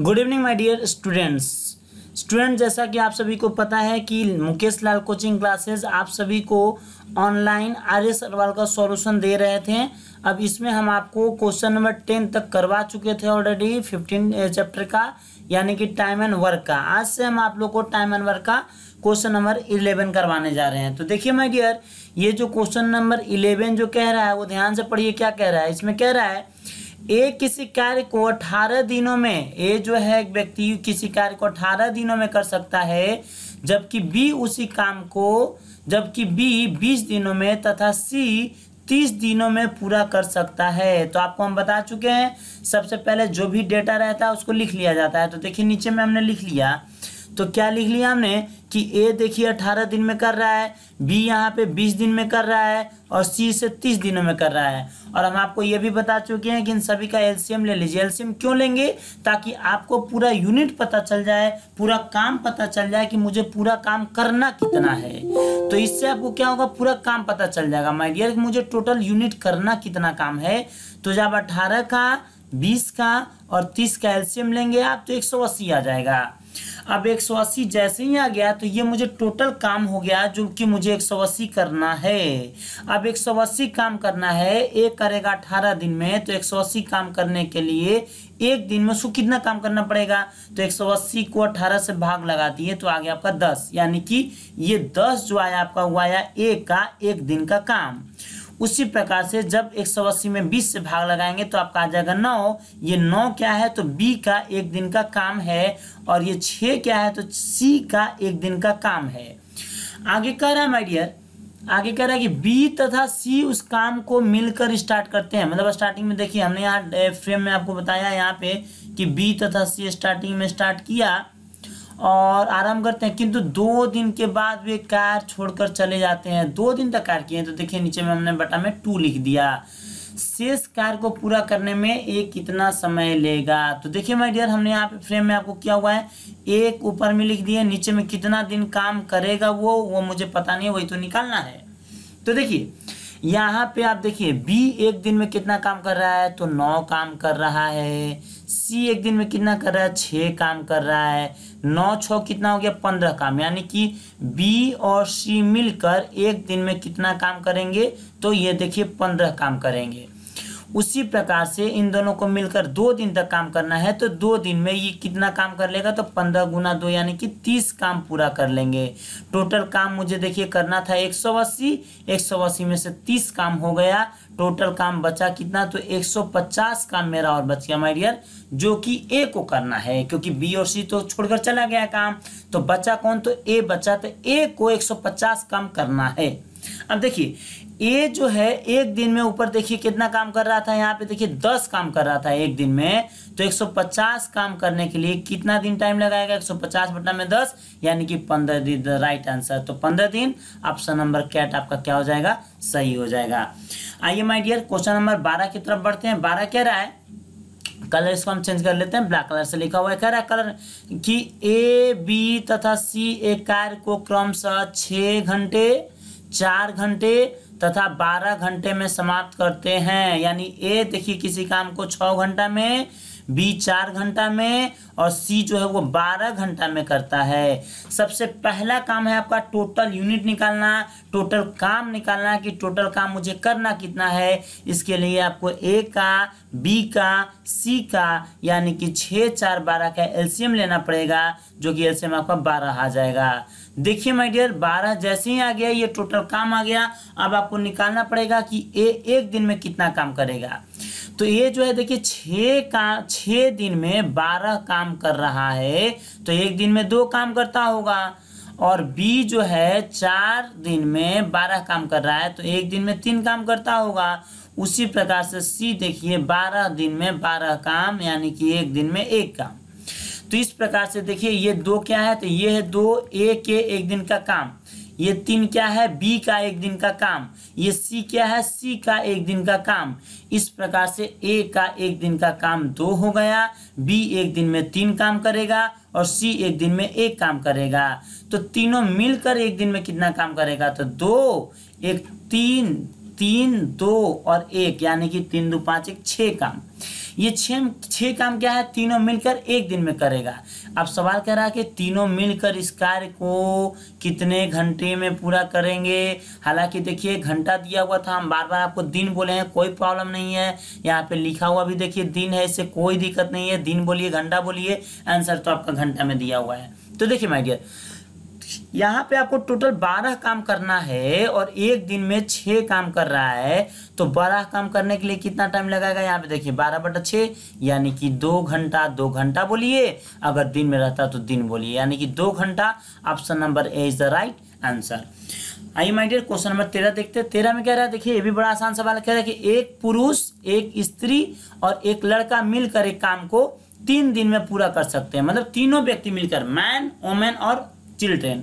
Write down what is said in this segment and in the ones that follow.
good evening my dear students student जैसा कि आप सभी को पता है कि मुकेश लाल कोचिंग क्लासेस आप सभी को ऑनलाइन आर्य सरवाल का सॉल्यूशन दे रहे थे अब इसमें हम आपको क्वेश्चन नंबर टेन तक करवा चुके थे ऑलरेडी फिफ्टीन चैप्टर का यानी कि टाइम एंड वर्क का आज से हम आप लोग को टाइम एंड वर्क का क्वेश्चन नंबर इलेवन करवाने जा रहे हैं तो देखिए माय डियर ये जो क्वेश्चन नंबर इलेवन जो कह रहा है वो ध्यान से पढ़िए क्या कह रहा है इसमें कह रहा है ए किसी कार्य को अठारह दिनों में ए जो है एक व्यक्ति किसी कार्य को अठारह दिनों में कर सकता है जबकि बी उसी काम को जबकि बी बीस दिनों में तथा सी तीस दिनों में पूरा कर सकता है तो आपको हम बता चुके हैं सबसे पहले जो भी डेटा रहता है उसको लिख लिया जाता है तो देखिए नीचे में हमने लिख लिया तो क्या लिख लिया हमने कि ए देखिए अठारह दिन में कर रहा है बी यहाँ पे बीस दिन में कर रहा है और सी से तीस दिनों में कर रहा है और हम आपको ये भी बता चुके हैं कि इन सभी का एलसीएम ले लीजिए एलसीएम क्यों लेंगे ताकि आपको पूरा यूनिट पता चल जाए पूरा काम पता चल जाए कि मुझे पूरा काम करना कितना है तो इससे आपको क्या होगा पूरा काम पता चल जाएगा माइडियर मुझे टोटल यूनिट करना कितना काम है तो जब अठारह का बीस का और तीस का एल्शियम लेंगे आप तो एक सौ अस्सी आ जाएगा अब एक सौ अस्सी जैसे ही आ गया तो ये मुझे टोटल काम हो गया जो कि मुझे एक सौ अस्सी करना है अब एक सौ अस्सी काम करना है एक करेगा अठारह दिन में तो एक सौ अस्सी काम करने के लिए एक दिन में उसको कितना काम करना पड़ेगा तो एक सौ अस्सी को अठारह से भाग लगा दिए तो आ गया आपका दस यानी कि ये दस जो आया आपका हुआ आया एक का एक दिन का काम उसी प्रकार से जब एक सौ अस्सी में बीस से भाग लगाएंगे तो आपका आ जाएगा नौ ये नौ क्या है तो बी का एक दिन का काम है और ये छः क्या है तो सी का एक दिन का काम है आगे कह रहा है माइडियर आगे कह रहा है कि बी तथा सी उस काम को मिलकर स्टार्ट करते हैं मतलब स्टार्टिंग में देखिए हमने यहाँ फ्रेम में आपको बताया यहाँ पे कि बी तथा सी स्टार्टिंग में स्टार्ट किया और आराम करते हैं किंतु दो दिन के बाद वे कार छोड़कर चले जाते हैं दो दिन तक कार किए तो देखिए नीचे में हमने बटा में टू लिख दिया शेष कार को पूरा करने में एक कितना समय लेगा तो देखिए माय डियर हमने यहाँ पे फ्रेम में आपको क्या हुआ है एक ऊपर में लिख दिया नीचे में कितना दिन काम करेगा वो वो मुझे पता नहीं है वही तो निकालना है तो देखिए यहाँ पे आप देखिए बी एक दिन में कितना काम कर रहा है तो नौ काम कर रहा है सी एक दिन में कितना कर रहा है छः काम कर रहा है नौ छ कितना हो गया पंद्रह काम यानी कि बी और सी मिलकर एक दिन में कितना काम करेंगे तो ये देखिए पंद्रह काम करेंगे उसी प्रकार से इन दोनों को मिलकर दो दिन तक काम करना है तो दो दिन में ये कितना काम कर लेगा तो पंद्रह गुना दो यानी कि तीस काम पूरा कर लेंगे टोटल काम मुझे देखिए करना था एक सौ अस्सी एक सौ अस्सी में से तीस काम हो गया टोटल काम बचा कितना तो एक सौ पचास काम मेरा और बच गया माइडियर जो कि ए को करना है क्योंकि बी और सी तो छोड़कर चला गया काम तो बचा कौन तो ए बचा तो ए को पचास काम करना है अब देखिए ए जो है एक दिन में ऊपर देखिए कितना काम कर रहा था यहाँ पे देखिए दस काम कर रहा था एक दिन में तो एक सौ पचास काम करने के लिए कितना दिन टाइम लगाएगा एक सौ पचास बटना में दस यानी कि पंद्रह दिन द राइट आंसर तो पंद्रह दिन ऑप्शन नंबर कैट आपका क्या हो जाएगा सही हो जाएगा आइए माय डियर क्वेश्चन नंबर बारह की तरफ बढ़ते हैं बारह कह रहा है कलर इसको हम चेंज कर लेते हैं ब्लैक कलर से लिखा हुआ है कह रहा है कलर कि ए बी तथा सी ए कार्य को क्रमशः छः घंटे चार घंटे तथा 12 घंटे में समाप्त करते हैं यानी ए देखिए किसी काम को 6 घंटा में बी चार घंटा में और सी जो है वो बारह घंटा में करता है सबसे पहला काम है आपका टोटल यूनिट निकालना टोटल काम निकालना कि टोटल काम मुझे करना कितना है इसके लिए आपको ए का बी का सी का यानी कि छः चार बारह का एलसीएम लेना पड़ेगा जो कि एलसीएम आपका बारह आ जाएगा देखिए माय डियर बारह जैसे ही आ गया ये टोटल काम आ गया अब आपको निकालना पड़ेगा कि ए एक दिन में कितना काम करेगा तो ये जो है देखिए छः का छः दिन में बारह काम कर रहा है तो एक दिन में दो काम करता होगा और बी जो है चार दिन में बारह काम कर रहा है तो एक दिन में तीन काम करता होगा उसी प्रकार से सी देखिए बारह दिन में बारह काम यानी कि एक दिन में एक काम तो इस प्रकार से देखिए ये दो क्या है तो ये है दो ए के एक दिन का काम ये तीन क्या है बी का एक दिन का काम ये सी क्या है सी का एक दिन का काम इस प्रकार से ए का एक दिन का काम दो हो गया बी एक दिन में तीन काम करेगा और सी एक दिन में एक काम करेगा तो तीनों मिलकर एक दिन में कितना काम करेगा तो दो एक तीन तीन दो और एक यानी कि तीन दो पाँच एक छः काम ये छः काम क्या है तीनों मिलकर एक दिन में करेगा अब सवाल कह रहा है कि तीनों मिलकर इस कार्य को कितने घंटे में पूरा करेंगे हालांकि देखिए घंटा दिया हुआ था हम बार बार आपको दिन बोले हैं कोई प्रॉब्लम नहीं है यहाँ पे लिखा हुआ भी देखिए दिन है इससे कोई दिक्कत नहीं है दिन बोलिए घंटा बोलिए आंसर तो आपका घंटा में दिया हुआ है तो देखिए माइडियर यहाँ पे आपको टोटल बारह काम करना है और एक दिन में छः काम कर रहा है तो बारह काम करने के लिए कितना टाइम लगाएगा यहाँ पे देखिए बारह बटा छः यानी कि दो घंटा दो घंटा बोलिए अगर दिन में रहता तो दिन बोलिए यानी कि दो घंटा option number A is the right answer I my dear question number तेरह देखते हैं तेरह में कह रहा है देखिए ये भी बड़ा आसान सवाल कह रहा है कि एक पुरुष एक स्त्री और एक लड़का मिलकर एक काम को तीन दिन में पूरा कर सकते हैं मतलब तीनों व्यक्ति मिलकर मैन वोमेन और चिल्ड्रेन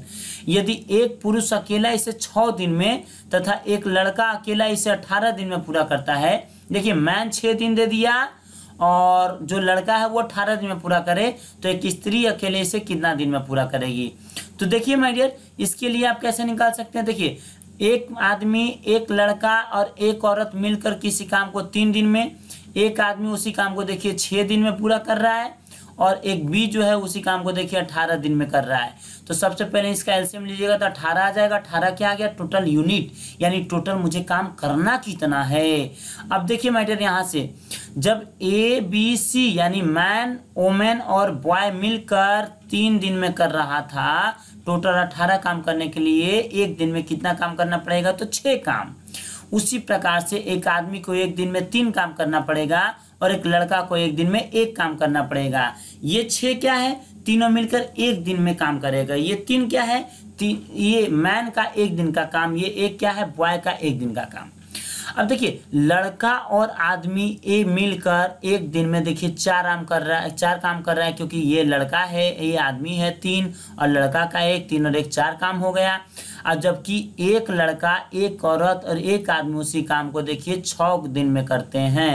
यदि एक पुरुष अकेला इसे छः दिन में तथा एक लड़का अकेला इसे अठारह दिन में पूरा करता है देखिए मैन छः दिन दे दिया और जो लड़का है वो अठारह दिन में पूरा करे तो एक स्त्री अकेले इसे कितना दिन में पूरा करेगी तो देखिए माय डियर इसके लिए आप कैसे निकाल सकते हैं देखिए एक आदमी एक लड़का और एक औरत मिलकर किसी काम को तीन दिन में एक आदमी उसी काम को देखिए छः दिन में पूरा कर रहा है और एक बी जो है उसी काम को देखिए अठारह दिन में कर रहा है तो सबसे पहले इसका एल्सियम लीजिएगा तो अठारह आ जाएगा अठारह क्या आ गया टोटल यूनिट यानी टोटल मुझे काम करना कितना है अब देखिए मैटर यहाँ से जब ए बी सी यानी मैन ओमेन और बॉय मिलकर तीन दिन में कर रहा था टोटल अठारह काम करने के लिए एक दिन में कितना काम करना पड़ेगा तो छः काम उसी प्रकार से एक आदमी को एक दिन में तीन काम करना पड़ेगा और एक लड़का को एक दिन में एक काम करना पड़ेगा ये छः क्या है तीनों मिलकर एक दिन में काम करेगा ये तीन क्या है तीन ये मैन का एक दिन का काम ये एक क्या है बॉय का एक दिन का काम अब देखिए लड़का और आदमी ये मिलकर एक दिन में देखिए चार काम कर रहा है चार काम कर रहा है क्योंकि ये लड़का है ये आदमी है तीन और लड़का का एक तीन और एक चार काम हो गया और जबकि एक लड़का एक औरत और एक आदमी उसी काम को देखिए छ दिन में करते हैं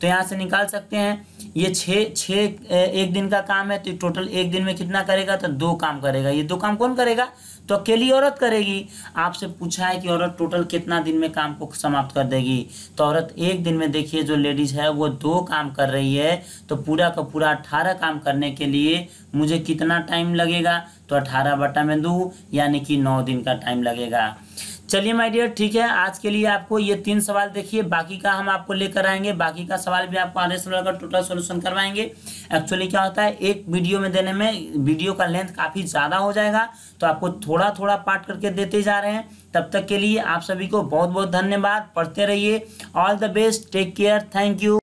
तो यहाँ से निकाल सकते हैं ये छः छः एक दिन का काम है तो टोटल एक दिन में कितना करेगा तो दो काम करेगा ये दो काम कौन करेगा तो अकेली औरत करेगी आपसे पूछा है कि औरत टोटल कितना दिन में काम को समाप्त कर देगी तो औरत एक दिन में देखिए जो लेडीज़ है वो दो काम कर रही है तो पूरा का पूरा अट्ठारह काम करने के लिए मुझे कितना टाइम लगेगा तो अट्ठारह बटा में दो यानी कि नौ दिन का टाइम लगेगा चलिए माय डियर ठीक है आज के लिए आपको ये तीन सवाल देखिए बाकी का हम आपको लेकर आएंगे बाकी का सवाल भी आपको आधे सवाल का टोटल सोल्यूशन करवाएंगे एक्चुअली क्या होता है एक वीडियो में देने में वीडियो का लेंथ काफ़ी ज़्यादा हो जाएगा तो आपको थोड़ा थोड़ा पार्ट करके देते जा रहे हैं तब तक के लिए आप सभी को बहुत बहुत धन्यवाद पढ़ते रहिए all the best take care thank you